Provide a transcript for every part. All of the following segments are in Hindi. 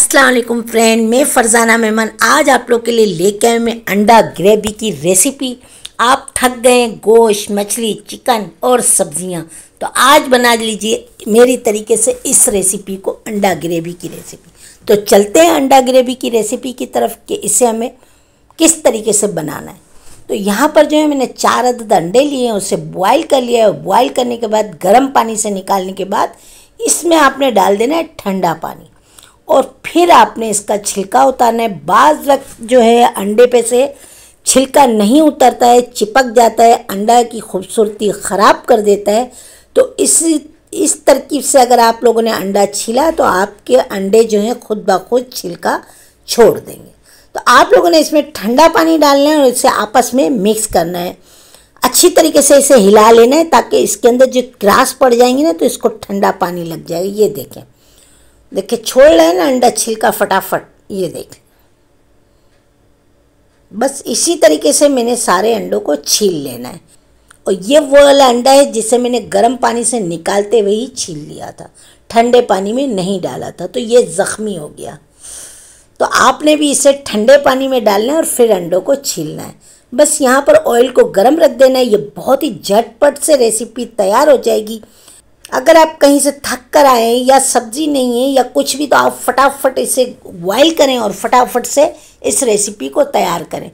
असलम फ्रेंड मैं फरजाना मेहमान आज आप लोग के लिए लेके आए मैं अंडा ग्रेवी की रेसिपी आप थक गए गोश्त मछली चिकन और सब्जियां तो आज बना लीजिए मेरी तरीके से इस रेसिपी को अंडा ग्रेवी की रेसिपी तो चलते हैं अंडा ग्रेवी की रेसिपी की तरफ कि इसे हमें किस तरीके से बनाना है तो यहाँ पर जो है मैंने चार अदद अंडे लिए हैं उसे बॉयल कर लिया है बॉयल करने के बाद गर्म पानी से निकालने के बाद इसमें आपने डाल देना है ठंडा पानी और फिर आपने इसका छिलका उतारना है बाज़ वक्त जो है अंडे पे से छिलका नहीं उतरता है चिपक जाता है अंडा की खूबसूरती ख़राब कर देता है तो इसी इस तरकीब से अगर आप लोगों ने अंडा छिला तो आपके अंडे जो हैं खुद ब खुद छिलका छोड़ देंगे तो आप लोगों ने इसमें ठंडा पानी डालना है और इसे आपस में मिक्स करना है अच्छी तरीके से इसे हिला लेना है ताकि इसके अंदर जो ग्रास पड़ जाएंगी ना तो इसको ठंडा पानी लग जाए ये देखें देखिए छोड़ रहे ना अंडा छिलका फटाफट ये देख बस इसी तरीके से मैंने सारे अंडों को छील लेना है और ये वो वाला अंडा है जिसे मैंने गर्म पानी से निकालते हुए ही छील लिया था ठंडे पानी में नहीं डाला था तो ये ज़ख्मी हो गया तो आपने भी इसे ठंडे पानी में डालना है और फिर अंडों को छीलना है बस यहाँ पर ऑयल को गर्म रख देना है ये बहुत ही झटपट से रेसिपी तैयार हो जाएगी अगर आप कहीं से थक कर आए या सब्जी नहीं है या कुछ भी तो आप फटाफट इसे बॉइल करें और फटाफट से इस रेसिपी को तैयार करें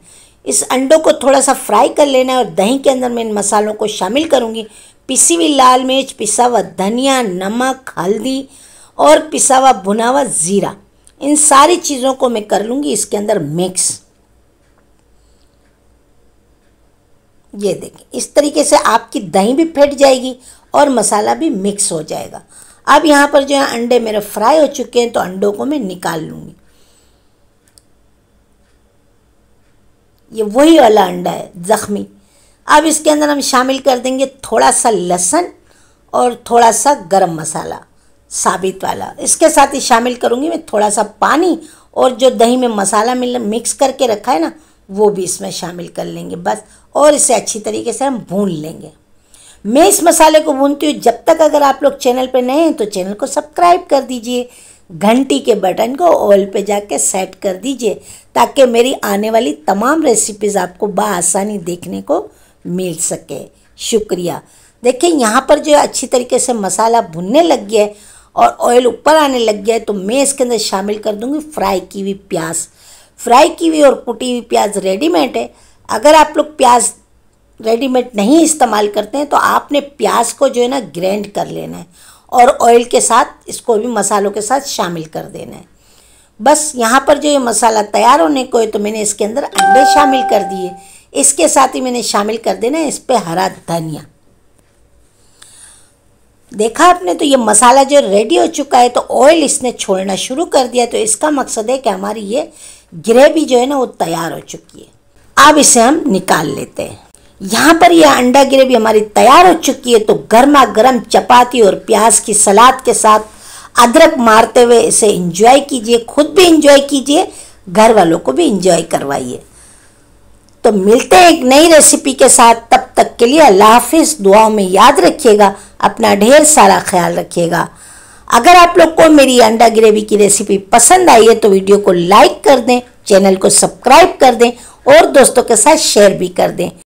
इस अंडों को थोड़ा सा फ्राई कर लेना है और दही के अंदर मैं इन मसालों को शामिल करूँगी पिसी हुई लाल मिर्च पिसा हुआ धनिया नमक हल्दी और पिसा हुआ भुना हुआ ज़ीरा इन सारी चीज़ों को मैं कर लूँगी इसके अंदर मिक्स ये देखें इस तरीके से आपकी दही भी फट जाएगी और मसाला भी मिक्स हो जाएगा अब यहाँ पर जो है अंडे मेरे फ्राई हो चुके हैं तो अंडों को मैं निकाल लूँगी ये वही वाला अंडा है ज़ख्मी अब इसके अंदर हम शामिल कर देंगे थोड़ा सा लहसुन और थोड़ा सा गरम मसाला साबित वाला इसके साथ ही शामिल करूँगी मैं थोड़ा सा पानी और जो दही में मसाला मिल मिक्स करके रखा है ना वो भी इसमें शामिल कर लेंगे बस और इसे अच्छी तरीके से हम भून लेंगे मैं इस मसाले को भूनती हूँ जब तक अगर आप लोग चैनल पर नए हैं तो चैनल को सब्सक्राइब कर दीजिए घंटी के बटन को ऑल पे जाके सेट कर दीजिए ताकि मेरी आने वाली तमाम रेसिपीज़ आपको बसानी देखने को मिल सके शुक्रिया देखिए यहाँ पर जो अच्छी तरीके से मसाला भुनने लग गया है और ऑयल ऊपर आने लग गया है तो मैं इसके अंदर शामिल कर दूँगी फ्राई की हुई प्याज फ्राई की हुई और कुटी हुई प्याज रेडीमेड है अगर आप लोग प्याज रेडीमेड नहीं इस्तेमाल करते हैं तो आपने प्याज को जो है ना ग्रैंड कर लेना है और ऑयल के साथ इसको भी मसालों के साथ शामिल कर देना है बस यहाँ पर जो ये मसाला तैयार होने को है तो मैंने इसके अंदर अंडे शामिल कर दिए इसके साथ ही मैंने शामिल कर देना है इस पर हरा धनिया देखा आपने तो ये मसाला जो रेडी हो चुका है तो ऑयल इसने छोड़ना शुरू कर दिया तो इसका मकसद है कि हमारी ये ग्रह भी जो है ना वो तैयार हो चुकी है अब इसे हम निकाल लेते हैं यहाँ पर यह अंडा ग्रेवी हमारी तैयार हो चुकी है तो गर्मा गर्म चपाती और प्याज की सलाद के साथ अदरक मारते हुए इसे इंजॉय कीजिए खुद भी इंजॉय कीजिए घर वालों को भी इंजॉय करवाइए तो मिलते हैं एक नई रेसिपी के साथ तब तक के लिए अल्लाह हाफिज़ दुआओं में याद रखिएगा अपना ढेर सारा ख्याल रखिएगा अगर आप लोग को मेरी अंडा ग्रेवी की रेसिपी पसंद आई है तो वीडियो को लाइक कर दें चैनल को सब्सक्राइब कर दें और दोस्तों के साथ शेयर भी कर दें